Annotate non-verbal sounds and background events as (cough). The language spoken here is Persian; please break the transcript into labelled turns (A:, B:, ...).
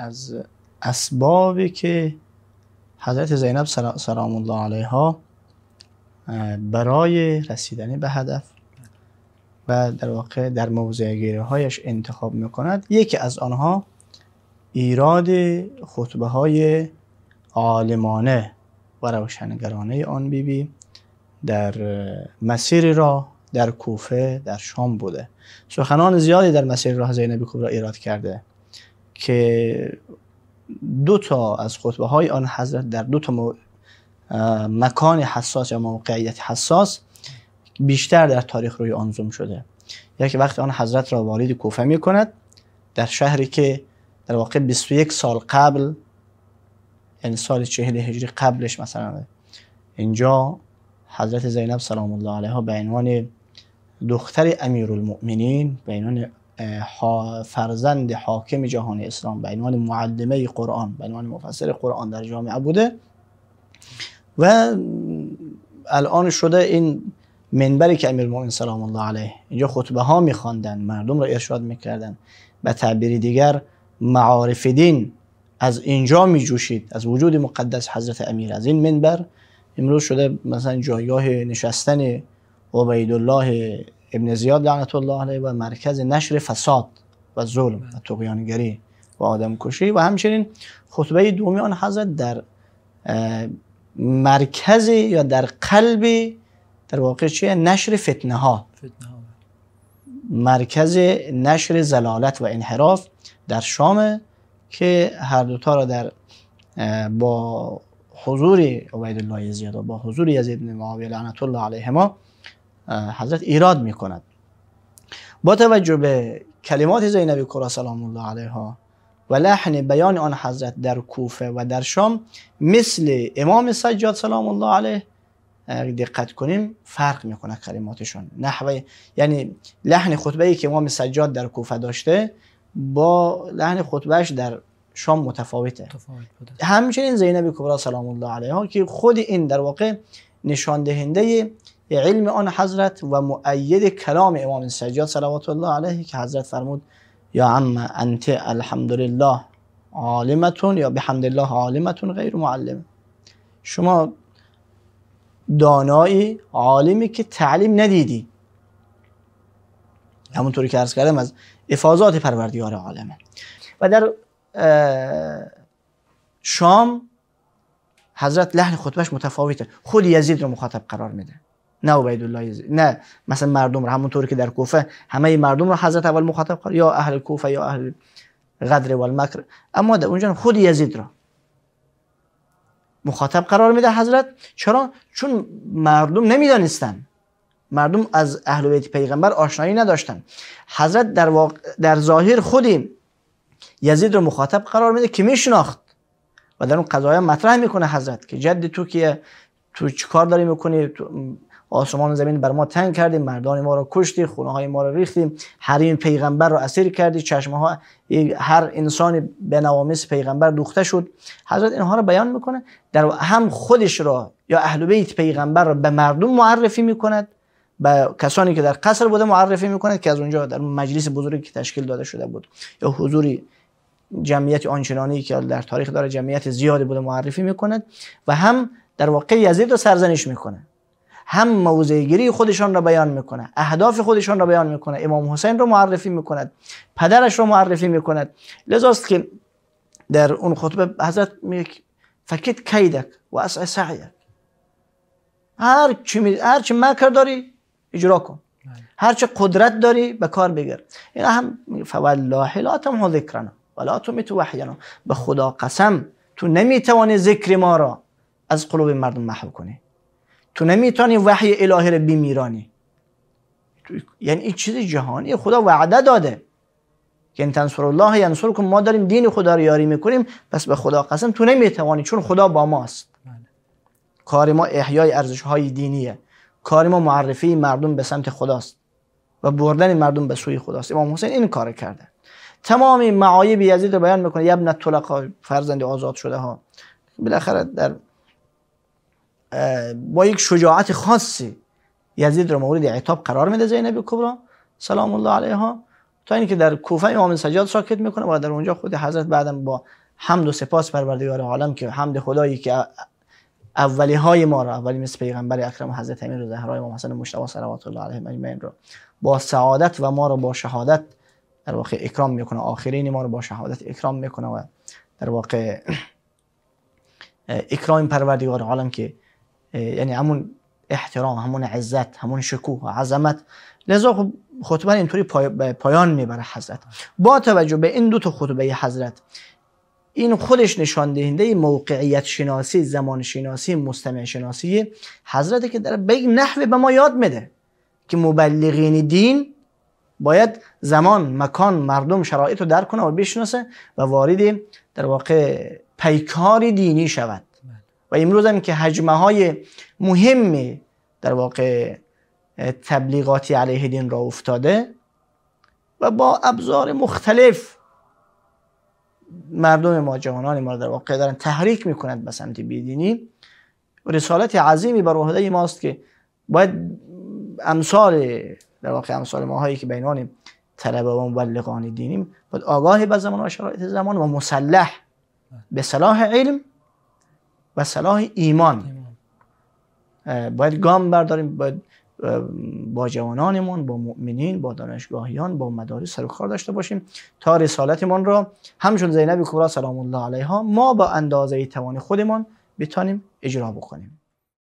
A: از اسبابی که حضرت زینب سلام الله علیها برای رسیدن به هدف و در واقع در موضع هایش انتخاب میکند یکی از آنها ایراد خطبه های عالمانه و روشنگرانه آن بیبی بی در مسیر را در کوفه در شام بوده سخنان زیادی در مسیر راه زینب کبرا ایراد کرده که دو تا از خطبه های آن حضرت در دو تا مکان حساس یا موقعیت حساس بیشتر در تاریخ روی آنزوم شده یک وقتی آن حضرت را والد کوفه می کند در شهری که در واقع 21 سال قبل یعنی سال 40 هجری قبلش مثلا اینجا حضرت زینب سلام الله علیها به عنوان دختر امیر المؤمنین به عنوان فرزند حاکم جهان اسلام به عنوان معلمه قرآن به عنوان مفسر قرآن در جامعه بوده و الان شده این منبری که مومن سلام الله علیه اینجا خطبه ها میخواندن مردم را ارشاد میکردن به تعبیر دیگر معارف دین از اینجا میجوشید از وجود مقدس حضرت امیر از این منبر امروز شده مثلا جایگاه نشستن عبیدالله ابن زیاد لعنت الله علیه و مرکز نشر فساد و ظلم بله. و تقیانگری و آدم کشی و همچنین خطبه دومی آن حضرت در مرکز یا در قلب در واقع چیه نشر فتنه ها بله. مرکز نشر زلالت و انحراف در شام که هر دوتا را در با حضور عبید الله زیاد و با حضور یزید معاویه لعنت الله ما حضرت ایراد می کند با توجه به کلمات زینب کرا سلام الله علیها و لحن بیان آن حضرت در کوفه و در شام مثل امام سجاد سلام الله علیه دقت کنیم فرق میکنه کلماتشون نحوه یعنی لحن خطبه ای که امام سجاد در کوفه داشته با لحن خطبهش در شام متفاوته همچنین زینب کبرا سلام الله علیها که خود این در واقع نشان دهنده علم آن حضرت و معید کلام امام سجاد صلوات الله علیه که حضرت فرمود یا عم انت الحمدلله عالمتون یا به الله عالمتون غیر معلم شما دانایی عالمی که تعلیم ندیدی همونطوری که ارز کردم از افاظات پروردگار عالمه و در شام حضرت لحن خطبهش متفاوته خود یزید رو مخاطب قرار میده نه عبید الله نه مثلا مردم رو همونطوری که در کوفه همه مردم رو حضرت اول مخاطب کرد یا اهل کوفه یا اهل غدر و المکر اما در اونجا خود یزید را مخاطب قرار میده حضرت چرا چون مردم نمیدانستن مردم از اهل بیت پیغمبر آشنایی نداشتن حضرت در واقع در ظاهر خودی یزید رو مخاطب قرار میده که میشناخت و در اون قضایا مطرح میکنه حضرت که جد تو که تو چیکار داری میکنی آسمان زمین بر ما تنگ کردی مردان ما را کشتی خونه های ما را هر حریم پیغمبر را اسیر کردی چشمه ها هر انسانی به نوامیس پیغمبر دوخته شد حضرت اینها را بیان میکنه در هم خودش را یا اهل بیت پیغمبر را به مردم معرفی میکند به کسانی که در قصر بوده معرفی کند که از اونجا در مجلس بزرگی که تشکیل داده شده بود یا حضوری جمعیت آنچنانی که در تاریخ داره جمعیت زیادی بوده معرفی میکند و هم در واقع یزید را سرزنش میکنه هم گیری خودشان را بیان میکنه اهداف خودشان را بیان میکنه امام حسین را معرفی میکند پدرش را معرفی میکند لذا که در اون خطبه حضرت میگه فکت کیدک و اسع سعیک هر چی می... هر چی مکر داری اجرا کن بله. هر چه قدرت داری به کار بگیر این هم فوالله لا تمحو ذکرنا ولا تو وحینا به خدا قسم تو نمیتوانی ذکر ما را از قلوب مردم محو کنی تو نمیتونی وحی الهی رو بمیرانی یعنی این چیز جهانی خدا وعده داده که یعنی تنصر الله ینصر ما داریم دین خدا رو یاری میکنیم پس به خدا قسم تو نمیتوانی چون خدا با ماست کار ما احیای ارزش های دینیه کار ما معرفی مردم به سمت خداست و بردن مردم به سوی خداست امام حسین این کار کرده تمام معایب یزید رو بیان میکنه یبن طلقا فرزند آزاد شده ها بالاخره در با یک شجاعت خاصی یزید رو مورد عطاب قرار میده زینب کبرا سلام الله علیها تا اینکه در کوفه امام سجاد ساکت میکنه و در اونجا خود حضرت بعدم با حمد و سپاس پروردگار عالم که حمد خدایی که اولی های ما را اولی مثل پیغمبر اکرم حضرت امیر و زهرا امام حسن مجتبی صلوات الله علیه مجمعین را با سعادت و ما را با شهادت در واقع اکرام میکنه آخرین ما را با شهادت اکرام میکنه و در واقع (clears throat) اکرام پروردگار عالم که یعنی همون احترام همون عزت همون شکوه و عظمت لذا خب خطبه اینطوری پایان میبره حضرت با توجه به این دو تا خطبه حضرت این خودش نشان دهنده موقعیت شناسی زمان شناسی مستمع شناسی حضرت که در به نحوه به ما یاد میده که مبلغین دین باید زمان مکان مردم شرایط رو درک کنه و بشناسه و وارد در واقع پیکار دینی شود و امروز هم که حجمه های مهم در واقع تبلیغاتی علیه دین را افتاده و با ابزار مختلف مردم ما جوانان ما در واقع دارن تحریک میکنند به سمت بیدینی رسالت عظیمی بر عهده ماست که باید امثال در واقع امثال ماهایی که بینان طلبه و مبلغان دینیم باید آگاه به زمان و شرایط زمان و مسلح به صلاح علم و صلاح ایمان باید گام برداریم باید با جوانانمون با مؤمنین با دانشگاهیان با مدارس سر کار داشته باشیم تا رسالتمان را همچون زینب کبرا سلام الله علیها ما با اندازه توان خودمان بتانیم اجرا بکنیم